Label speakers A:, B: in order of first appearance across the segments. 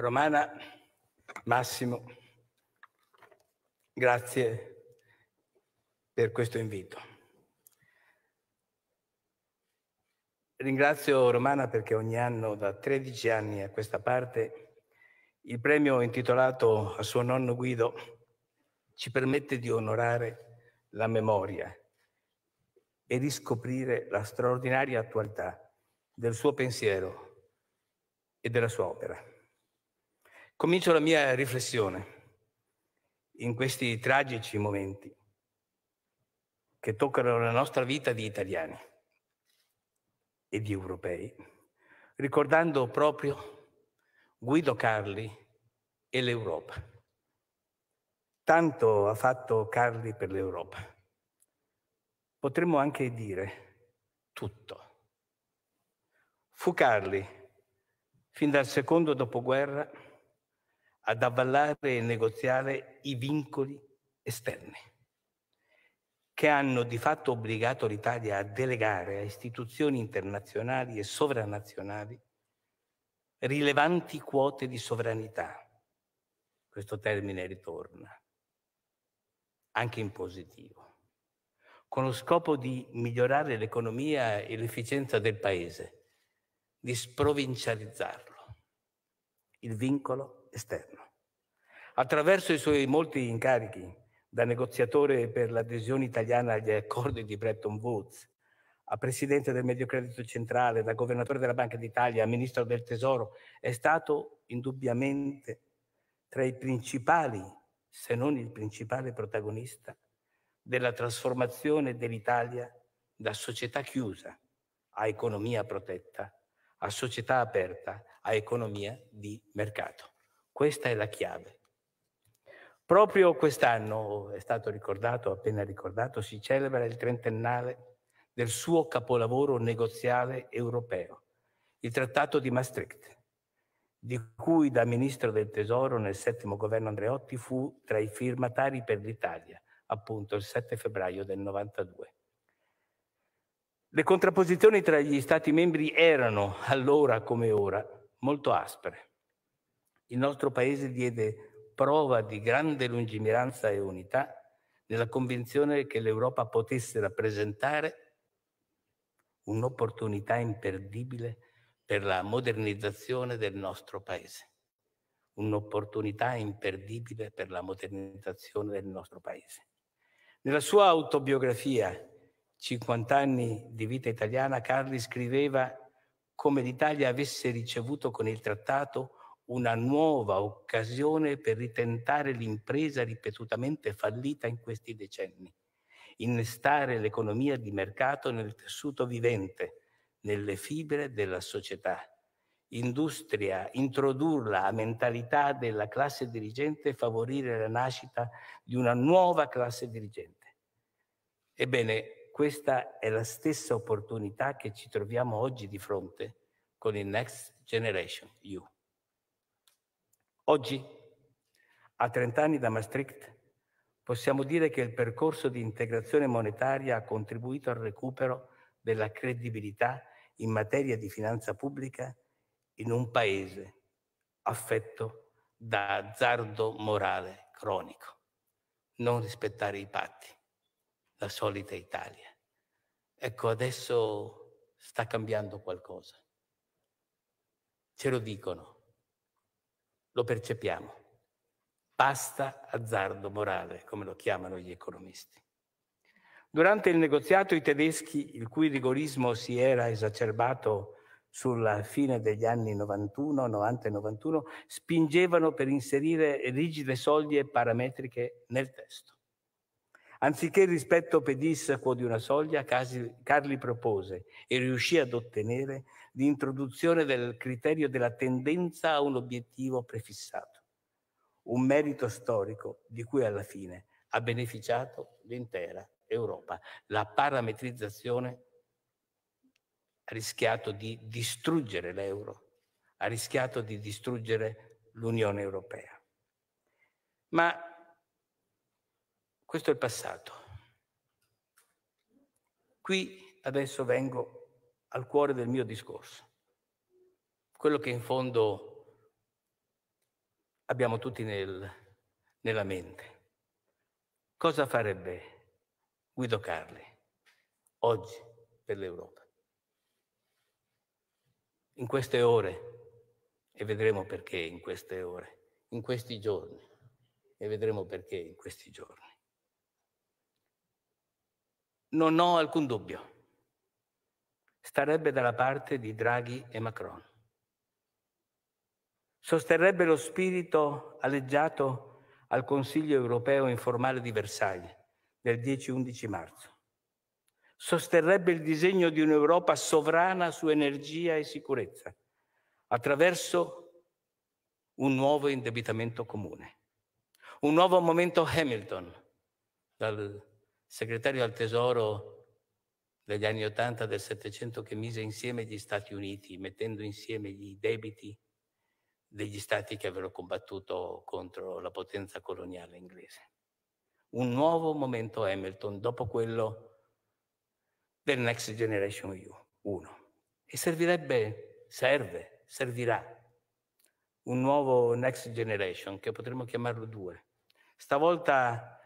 A: Romana, Massimo, grazie per questo invito. Ringrazio Romana perché ogni anno, da 13 anni a questa parte, il premio intitolato a suo nonno Guido ci permette di onorare la memoria e riscoprire la straordinaria attualità del suo pensiero e della sua opera. Comincio la mia riflessione in questi tragici momenti che toccano la nostra vita di italiani e di europei, ricordando proprio Guido Carli e l'Europa. Tanto ha fatto Carli per l'Europa. Potremmo anche dire tutto. Fu Carli, fin dal secondo dopoguerra, ad avvallare e negoziare i vincoli esterni, che hanno di fatto obbligato l'Italia a delegare a istituzioni internazionali e sovranazionali rilevanti quote di sovranità. Questo termine ritorna, anche in positivo, con lo scopo di migliorare l'economia e l'efficienza del Paese, di sprovincializzarlo. Il vincolo esterno. Attraverso i suoi molti incarichi, da negoziatore per l'adesione italiana agli accordi di Bretton Woods, a presidente del Mediocredito Centrale, da governatore della Banca d'Italia, a ministro del Tesoro, è stato indubbiamente tra i principali, se non il principale protagonista, della trasformazione dell'Italia da società chiusa a economia protetta, a società aperta, a economia di mercato. Questa è la chiave. Proprio quest'anno, è stato ricordato, appena ricordato, si celebra il trentennale del suo capolavoro negoziale europeo, il Trattato di Maastricht, di cui da ministro del Tesoro nel settimo governo Andreotti fu tra i firmatari per l'Italia, appunto il 7 febbraio del 92. Le contrapposizioni tra gli Stati membri erano, allora come ora, molto aspre il nostro Paese diede prova di grande lungimiranza e unità nella convinzione che l'Europa potesse rappresentare un'opportunità imperdibile per la modernizzazione del nostro Paese. Un'opportunità imperdibile per la modernizzazione del nostro Paese. Nella sua autobiografia, 50 anni di vita italiana, Carli scriveva come l'Italia avesse ricevuto con il trattato una nuova occasione per ritentare l'impresa ripetutamente fallita in questi decenni, innestare l'economia di mercato nel tessuto vivente, nelle fibre della società. Industria, introdurla a mentalità della classe dirigente e favorire la nascita di una nuova classe dirigente. Ebbene, questa è la stessa opportunità che ci troviamo oggi di fronte con il Next Generation EU. Oggi, a 30 anni da Maastricht, possiamo dire che il percorso di integrazione monetaria ha contribuito al recupero della credibilità in materia di finanza pubblica in un paese affetto da azzardo morale cronico. Non rispettare i patti, la solita Italia. Ecco, adesso sta cambiando qualcosa. Ce lo dicono lo percepiamo. Basta azzardo morale, come lo chiamano gli economisti. Durante il negoziato i tedeschi, il cui rigorismo si era esacerbato sulla fine degli anni 91, 90 e 91, spingevano per inserire rigide soglie parametriche nel testo. Anziché il rispetto pedissequo di una soglia, Carli propose e riuscì ad ottenere di introduzione del criterio della tendenza a un obiettivo prefissato, un merito storico di cui alla fine ha beneficiato l'intera Europa. La parametrizzazione ha rischiato di distruggere l'euro, ha rischiato di distruggere l'Unione Europea. Ma questo è il passato. Qui adesso vengo al cuore del mio discorso, quello che in fondo abbiamo tutti nel, nella mente. Cosa farebbe Guido Carli oggi per l'Europa? In queste ore, e vedremo perché in queste ore, in questi giorni, e vedremo perché in questi giorni. Non ho alcun dubbio starebbe dalla parte di Draghi e Macron. Sosterrebbe lo spirito alleggiato al Consiglio europeo informale di Versailles del 10-11 marzo. Sosterrebbe il disegno di un'Europa sovrana su energia e sicurezza attraverso un nuovo indebitamento comune, un nuovo momento Hamilton dal segretario al tesoro degli anni Ottanta del Settecento che mise insieme gli Stati Uniti, mettendo insieme i debiti degli stati che avevano combattuto contro la potenza coloniale inglese. Un nuovo momento Hamilton dopo quello del Next Generation EU Uno. E servirebbe, serve, servirà un nuovo Next Generation che potremmo chiamarlo due. Stavolta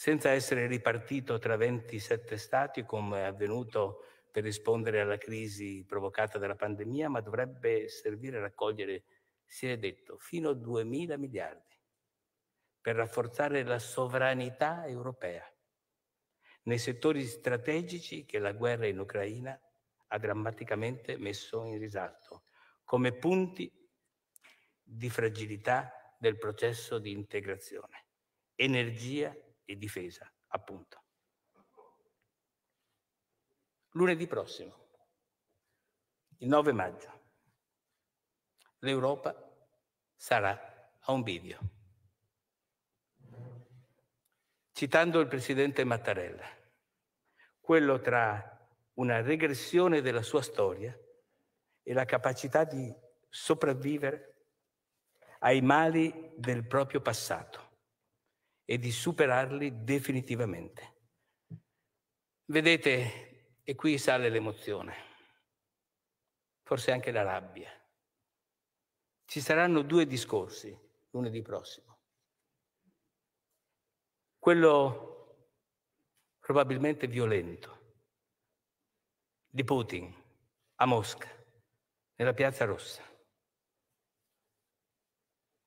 A: senza essere ripartito tra 27 Stati come è avvenuto per rispondere alla crisi provocata dalla pandemia, ma dovrebbe servire a raccogliere, si è detto, fino a 2.000 miliardi per rafforzare la sovranità europea nei settori strategici che la guerra in Ucraina ha drammaticamente messo in risalto, come punti di fragilità del processo di integrazione, energia e difesa, appunto. Lunedì prossimo, il 9 maggio, l'Europa sarà a un bivio. Citando il presidente Mattarella, quello tra una regressione della sua storia e la capacità di sopravvivere ai mali del proprio passato e di superarli definitivamente. Vedete, e qui sale l'emozione, forse anche la rabbia. Ci saranno due discorsi lunedì prossimo. Quello probabilmente violento di Putin a Mosca, nella piazza rossa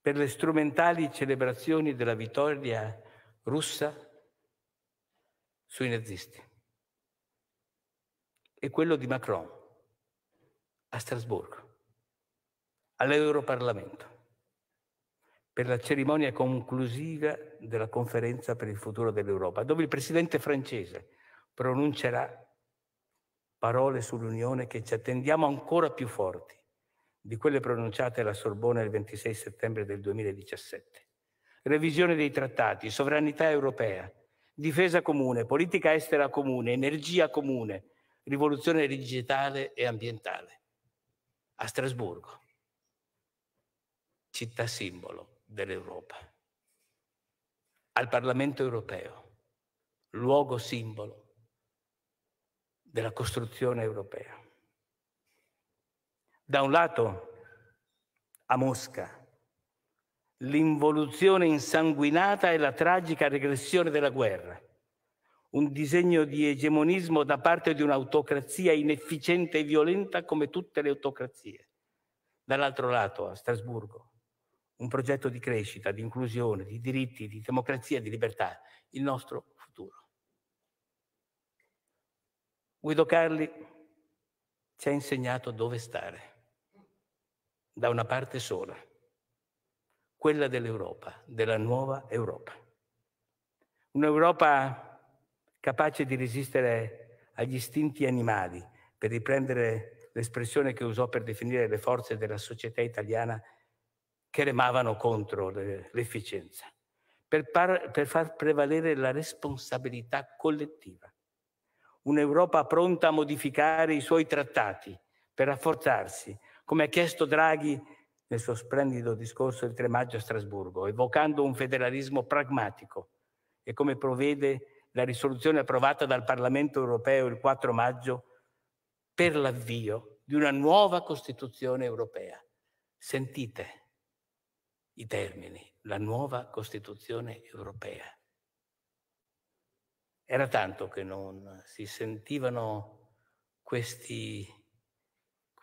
A: per le strumentali celebrazioni della vittoria russa sui nazisti e quello di Macron a Strasburgo, all'Europarlamento, per la cerimonia conclusiva della conferenza per il futuro dell'Europa, dove il presidente francese pronuncerà parole sull'Unione che ci attendiamo ancora più forti di quelle pronunciate alla Sorbona il 26 settembre del 2017. Revisione dei trattati, sovranità europea, difesa comune, politica estera comune, energia comune, rivoluzione digitale e ambientale. A Strasburgo, città simbolo dell'Europa. Al Parlamento europeo, luogo simbolo della costruzione europea. Da un lato, a Mosca, l'involuzione insanguinata e la tragica regressione della guerra, un disegno di egemonismo da parte di un'autocrazia inefficiente e violenta come tutte le autocrazie. Dall'altro lato, a Strasburgo, un progetto di crescita, di inclusione, di diritti, di democrazia, di libertà, il nostro futuro. Guido Carli ci ha insegnato dove stare da una parte sola, quella dell'Europa, della nuova Europa. Un'Europa capace di resistere agli istinti animali, per riprendere l'espressione che usò per definire le forze della società italiana che remavano contro l'efficienza, per, par- per far prevalere la responsabilità collettiva. Un'Europa pronta a modificare i suoi trattati per rafforzarsi, come ha chiesto Draghi nel suo splendido discorso del 3 maggio a Strasburgo, evocando un federalismo pragmatico e come provvede la risoluzione approvata dal Parlamento europeo il 4 maggio per l'avvio di una nuova Costituzione europea. Sentite i termini, la nuova Costituzione europea. Era tanto che non si sentivano questi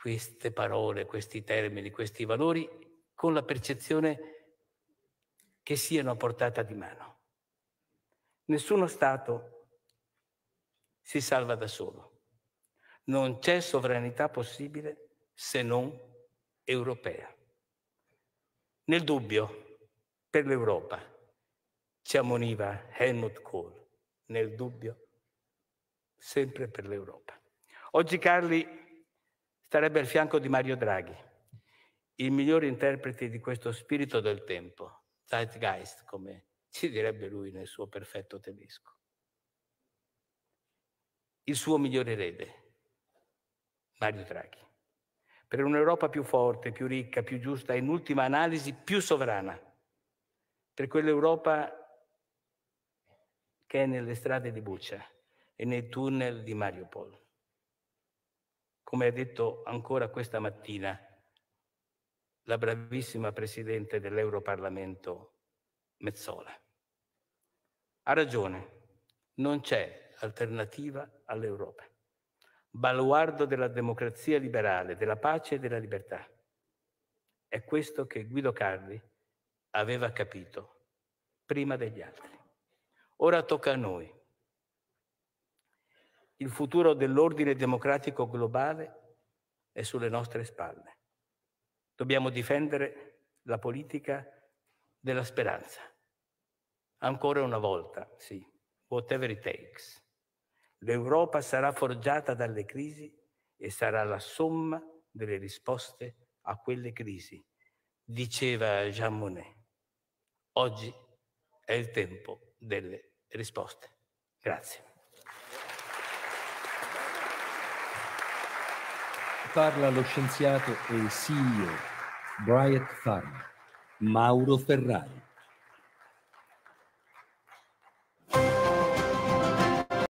A: queste parole, questi termini, questi valori con la percezione che siano a portata di mano. Nessuno Stato si salva da solo. Non c'è sovranità possibile se non europea. Nel dubbio, per l'Europa, ci ammoniva Helmut Kohl, nel dubbio, sempre per l'Europa. Oggi Carli starebbe al fianco di Mario Draghi, il migliore interprete di questo spirito del tempo, Zeitgeist, come ci direbbe lui nel suo perfetto tedesco. Il suo migliore erede, Mario Draghi per un'Europa più forte, più ricca, più giusta e in ultima analisi più sovrana, per quell'Europa che è nelle strade di Buccia e nei tunnel di Mariupol come ha detto ancora questa mattina la bravissima Presidente dell'Europarlamento Mezzola. Ha ragione, non c'è alternativa all'Europa, baluardo della democrazia liberale, della pace e della libertà. È questo che Guido Carli aveva capito prima degli altri. Ora tocca a noi il futuro dell'ordine democratico globale è sulle nostre spalle. Dobbiamo difendere la politica della speranza. Ancora una volta, sì, whatever it takes. L'Europa sarà forgiata dalle crisi e sarà la somma delle risposte a quelle crisi, diceva Jean Monnet. Oggi è il tempo delle risposte. Grazie. Parla lo scienziato e CEO Bryant Farmer, Mauro Ferrari.